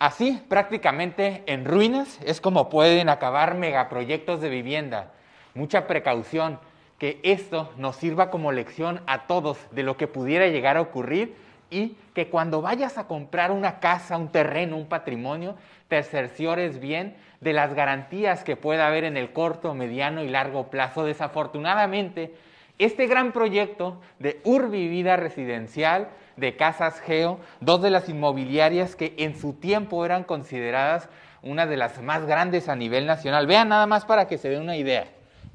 Así, prácticamente en ruinas, es como pueden acabar megaproyectos de vivienda. Mucha precaución, que esto nos sirva como lección a todos de lo que pudiera llegar a ocurrir y que cuando vayas a comprar una casa, un terreno, un patrimonio, te cerciores bien de las garantías que pueda haber en el corto, mediano y largo plazo. Desafortunadamente, este gran proyecto de Urbi Vida Residencial de Casas Geo, dos de las inmobiliarias que en su tiempo eran consideradas una de las más grandes a nivel nacional. Vean nada más para que se den una idea.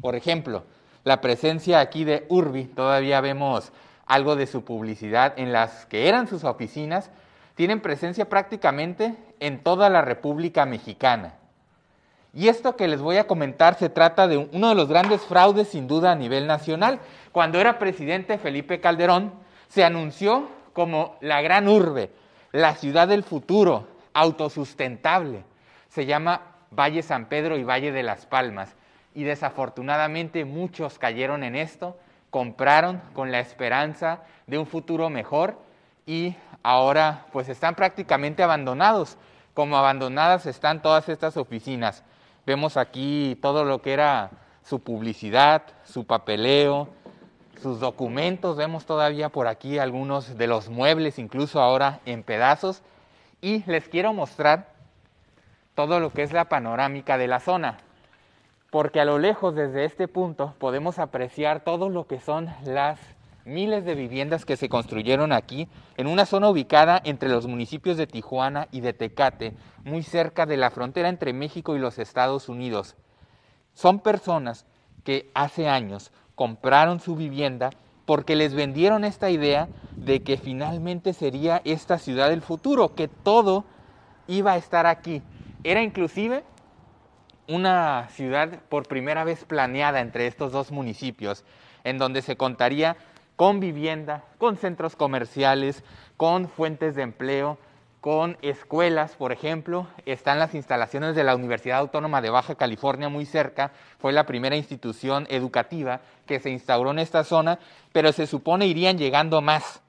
Por ejemplo, la presencia aquí de Urbi, todavía vemos algo de su publicidad en las que eran sus oficinas, tienen presencia prácticamente en toda la República Mexicana. Y esto que les voy a comentar se trata de uno de los grandes fraudes sin duda a nivel nacional. Cuando era presidente Felipe Calderón, se anunció como la gran urbe, la ciudad del futuro, autosustentable. Se llama Valle San Pedro y Valle de las Palmas. Y desafortunadamente muchos cayeron en esto, compraron con la esperanza de un futuro mejor y ahora pues están prácticamente abandonados, como abandonadas están todas estas oficinas. Vemos aquí todo lo que era su publicidad, su papeleo, sus documentos, vemos todavía por aquí algunos de los muebles, incluso ahora en pedazos. Y les quiero mostrar todo lo que es la panorámica de la zona, porque a lo lejos desde este punto podemos apreciar todo lo que son las miles de viviendas que se construyeron aquí en una zona ubicada entre los municipios de Tijuana y de Tecate, muy cerca de la frontera entre México y los Estados Unidos. Son personas que hace años compraron su vivienda porque les vendieron esta idea de que finalmente sería esta ciudad del futuro, que todo iba a estar aquí. Era inclusive una ciudad por primera vez planeada entre estos dos municipios, en donde se contaría con vivienda, con centros comerciales, con fuentes de empleo, con escuelas, por ejemplo. Están las instalaciones de la Universidad Autónoma de Baja California muy cerca. Fue la primera institución educativa que se instauró en esta zona, pero se supone irían llegando más.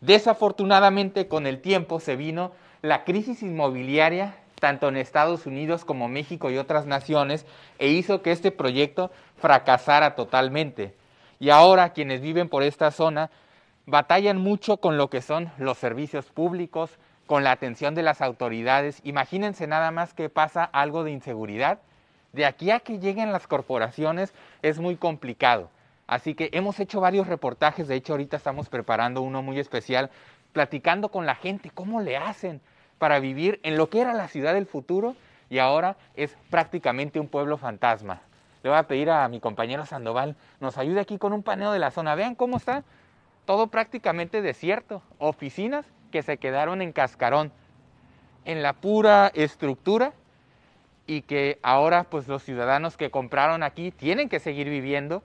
Desafortunadamente, con el tiempo se vino la crisis inmobiliaria tanto en Estados Unidos como México y otras naciones, e hizo que este proyecto fracasara totalmente y ahora quienes viven por esta zona batallan mucho con lo que son los servicios públicos, con la atención de las autoridades. Imagínense nada más que pasa algo de inseguridad. De aquí a que lleguen las corporaciones es muy complicado. Así que hemos hecho varios reportajes, de hecho ahorita estamos preparando uno muy especial, platicando con la gente cómo le hacen para vivir en lo que era la ciudad del futuro y ahora es prácticamente un pueblo fantasma. Le voy a pedir a mi compañero Sandoval, nos ayude aquí con un paneo de la zona. Vean cómo está todo prácticamente desierto. Oficinas que se quedaron en cascarón, en la pura estructura y que ahora pues los ciudadanos que compraron aquí tienen que seguir viviendo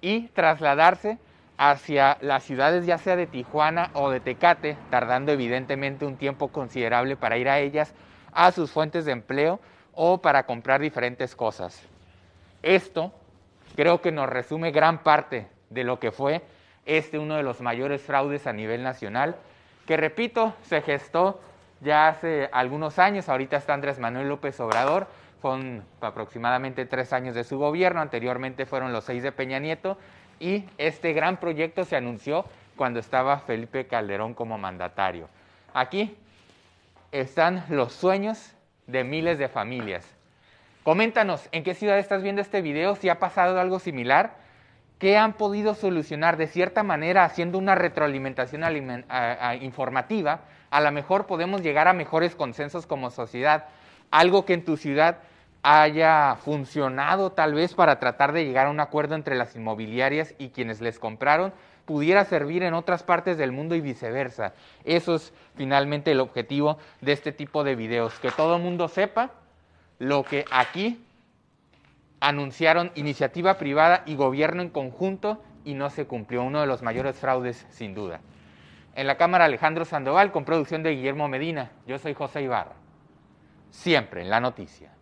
y trasladarse hacia las ciudades ya sea de Tijuana o de Tecate, tardando evidentemente un tiempo considerable para ir a ellas, a sus fuentes de empleo o para comprar diferentes cosas. Esto creo que nos resume gran parte de lo que fue este uno de los mayores fraudes a nivel nacional, que repito, se gestó ya hace algunos años, ahorita está Andrés Manuel López Obrador, con aproximadamente tres años de su gobierno, anteriormente fueron los seis de Peña Nieto, y este gran proyecto se anunció cuando estaba Felipe Calderón como mandatario. Aquí están los sueños de miles de familias Coméntanos en qué ciudad estás viendo este video, si ha pasado algo similar, qué han podido solucionar de cierta manera haciendo una retroalimentación informativa, a lo mejor podemos llegar a mejores consensos como sociedad, algo que en tu ciudad haya funcionado tal vez para tratar de llegar a un acuerdo entre las inmobiliarias y quienes les compraron pudiera servir en otras partes del mundo y viceversa. Eso es finalmente el objetivo de este tipo de videos, que todo el mundo sepa lo que aquí anunciaron iniciativa privada y gobierno en conjunto y no se cumplió, uno de los mayores fraudes sin duda. En la Cámara Alejandro Sandoval con producción de Guillermo Medina, yo soy José Ibarra, siempre en la noticia.